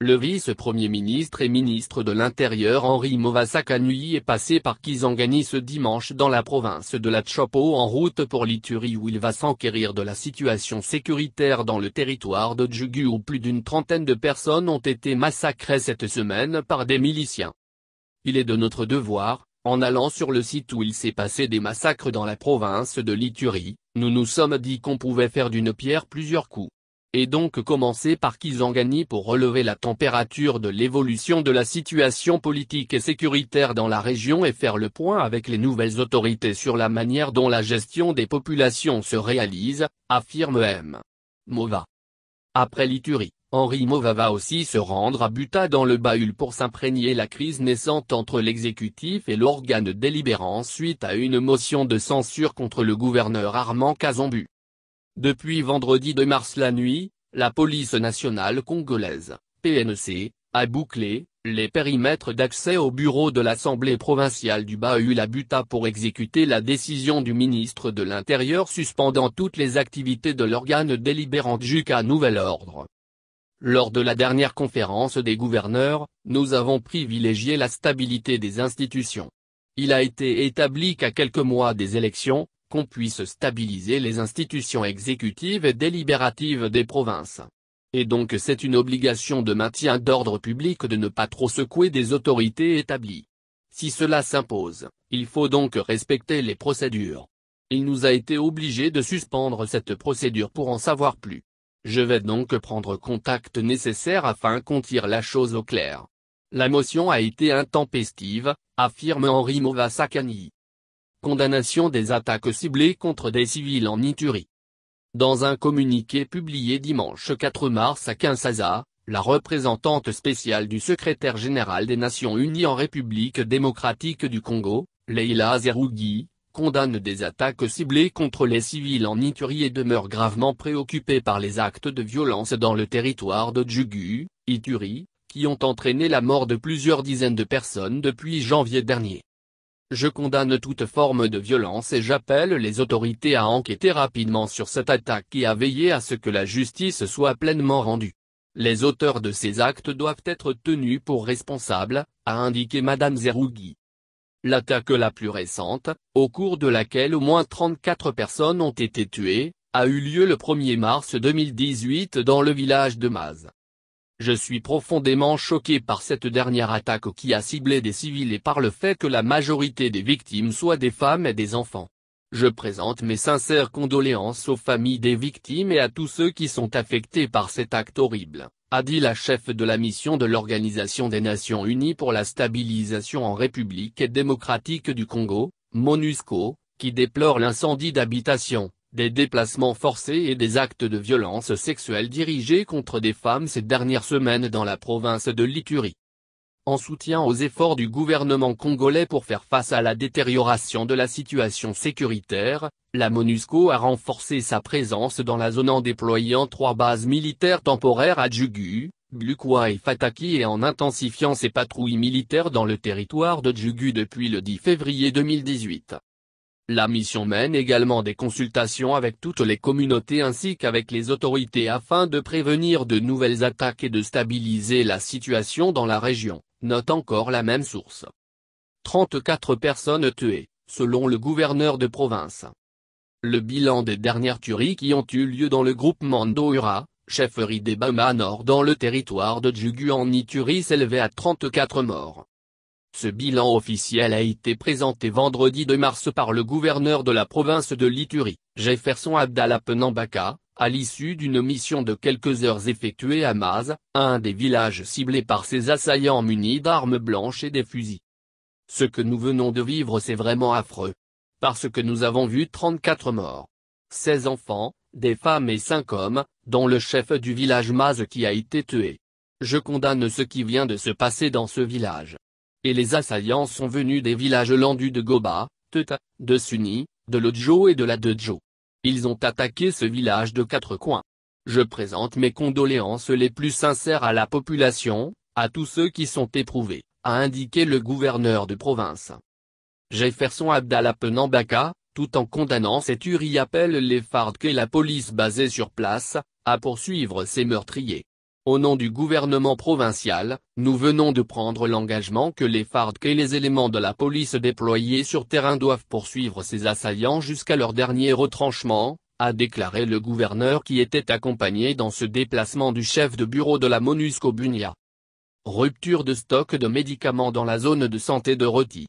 Le vice-premier ministre et ministre de l'Intérieur Henri Movasakanui est passé par Kizangani ce dimanche dans la province de la Chopo en route pour l'Ituri où il va s'enquérir de la situation sécuritaire dans le territoire de Djugu où plus d'une trentaine de personnes ont été massacrées cette semaine par des miliciens. Il est de notre devoir, en allant sur le site où il s'est passé des massacres dans la province de l'Ituri, nous nous sommes dit qu'on pouvait faire d'une pierre plusieurs coups et donc commencer par Kizangani pour relever la température de l'évolution de la situation politique et sécuritaire dans la région et faire le point avec les nouvelles autorités sur la manière dont la gestion des populations se réalise, affirme M. Mova. Après l'Iturie, Henri Mova va aussi se rendre à Buta dans le bahul pour s'imprégner la crise naissante entre l'exécutif et l'organe délibérant suite à une motion de censure contre le gouverneur Armand Kazambu. Depuis vendredi 2 mars la nuit, la police nationale congolaise, PNC, a bouclé, les périmètres d'accès au bureau de l'Assemblée provinciale du bas buta pour exécuter la décision du ministre de l'Intérieur suspendant toutes les activités de l'organe délibérant jusqu'à nouvel ordre. Lors de la dernière conférence des gouverneurs, nous avons privilégié la stabilité des institutions. Il a été établi qu'à quelques mois des élections, qu'on puisse stabiliser les institutions exécutives et délibératives des provinces. Et donc c'est une obligation de maintien d'ordre public de ne pas trop secouer des autorités établies. Si cela s'impose, il faut donc respecter les procédures. Il nous a été obligé de suspendre cette procédure pour en savoir plus. Je vais donc prendre contact nécessaire afin qu'on tire la chose au clair. La motion a été intempestive, affirme Henri Movasakani. Condamnation des attaques ciblées contre des civils en Iturie. Dans un communiqué publié dimanche 4 mars à Kinshasa, la représentante spéciale du secrétaire général des Nations Unies en République démocratique du Congo, Leila Zerougui, condamne des attaques ciblées contre les civils en Iturie et demeure gravement préoccupée par les actes de violence dans le territoire de Djugu, Ituri, qui ont entraîné la mort de plusieurs dizaines de personnes depuis janvier dernier. Je condamne toute forme de violence et j'appelle les autorités à enquêter rapidement sur cette attaque et à veiller à ce que la justice soit pleinement rendue. Les auteurs de ces actes doivent être tenus pour responsables, a indiqué Madame Zerougui. L'attaque la plus récente, au cours de laquelle au moins 34 personnes ont été tuées, a eu lieu le 1er mars 2018 dans le village de Maz. Je suis profondément choqué par cette dernière attaque qui a ciblé des civils et par le fait que la majorité des victimes soient des femmes et des enfants. Je présente mes sincères condoléances aux familles des victimes et à tous ceux qui sont affectés par cet acte horrible, a dit la chef de la mission de l'Organisation des Nations Unies pour la stabilisation en République démocratique du Congo, MONUSCO, qui déplore l'incendie d'habitation des déplacements forcés et des actes de violence sexuelle dirigés contre des femmes ces dernières semaines dans la province de Liturie. En soutien aux efforts du gouvernement congolais pour faire face à la détérioration de la situation sécuritaire, la MONUSCO a renforcé sa présence dans la zone en déployant trois bases militaires temporaires à Djugu, Blukwa et Fataki et en intensifiant ses patrouilles militaires dans le territoire de Djugu depuis le 10 février 2018. La mission mène également des consultations avec toutes les communautés ainsi qu'avec les autorités afin de prévenir de nouvelles attaques et de stabiliser la situation dans la région, note encore la même source. 34 personnes tuées, selon le gouverneur de province. Le bilan des dernières tueries qui ont eu lieu dans le groupement Ndoura, chefferie des Bama Nord dans le territoire de Djugu en Ituri s'élevait à 34 morts. Ce bilan officiel a été présenté vendredi 2 mars par le gouverneur de la province de l'Iturie, Jefferson Abdallah Penambaka, à l'issue d'une mission de quelques heures effectuée à Maz, un des villages ciblés par ses assaillants munis d'armes blanches et des fusils. Ce que nous venons de vivre c'est vraiment affreux. Parce que nous avons vu 34 morts. 16 enfants, des femmes et 5 hommes, dont le chef du village Maz qui a été tué. Je condamne ce qui vient de se passer dans ce village et les assaillants sont venus des villages landus de Goba, Teta, de Sunni, de Lodjo et de la Dejo. Ils ont attaqué ce village de quatre coins. Je présente mes condoléances les plus sincères à la population, à tous ceux qui sont éprouvés, a indiqué le gouverneur de province. Jefferson Abdallah Penambaka, tout en condamnant ces tueries appelle les fardes et la police basée sur place, à poursuivre ces meurtriers. Au nom du gouvernement provincial, nous venons de prendre l'engagement que les FARDC et les éléments de la police déployés sur terrain doivent poursuivre ces assaillants jusqu'à leur dernier retranchement, a déclaré le gouverneur qui était accompagné dans ce déplacement du chef de bureau de la MONUSCO Bunia. Rupture de stock de médicaments dans la zone de santé de Roti.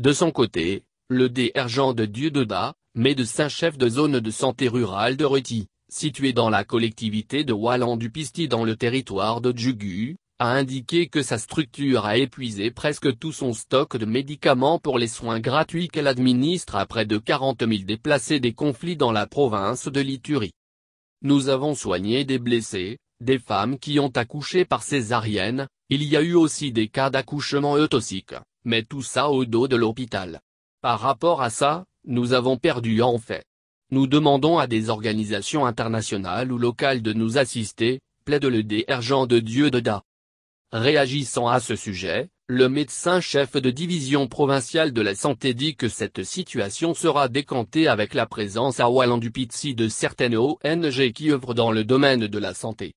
De son côté, le DR de Dieu de médecin-chef de zone de santé rurale de Reti, situé dans la collectivité de Wallon du dans le territoire de Djugu, a indiqué que sa structure a épuisé presque tout son stock de médicaments pour les soins gratuits qu'elle administre à près de 40 000 déplacés des conflits dans la province de l'Iturie. Nous avons soigné des blessés, des femmes qui ont accouché par césarienne, il y a eu aussi des cas d'accouchement eutoxique, mais tout ça au dos de l'hôpital. Par rapport à ça, nous avons perdu en fait. Nous demandons à des organisations internationales ou locales de nous assister, plaide le DR de Dieu da Réagissant à ce sujet, le médecin-chef de division provinciale de la santé dit que cette situation sera décantée avec la présence à Walland du de certaines ONG qui œuvrent dans le domaine de la santé.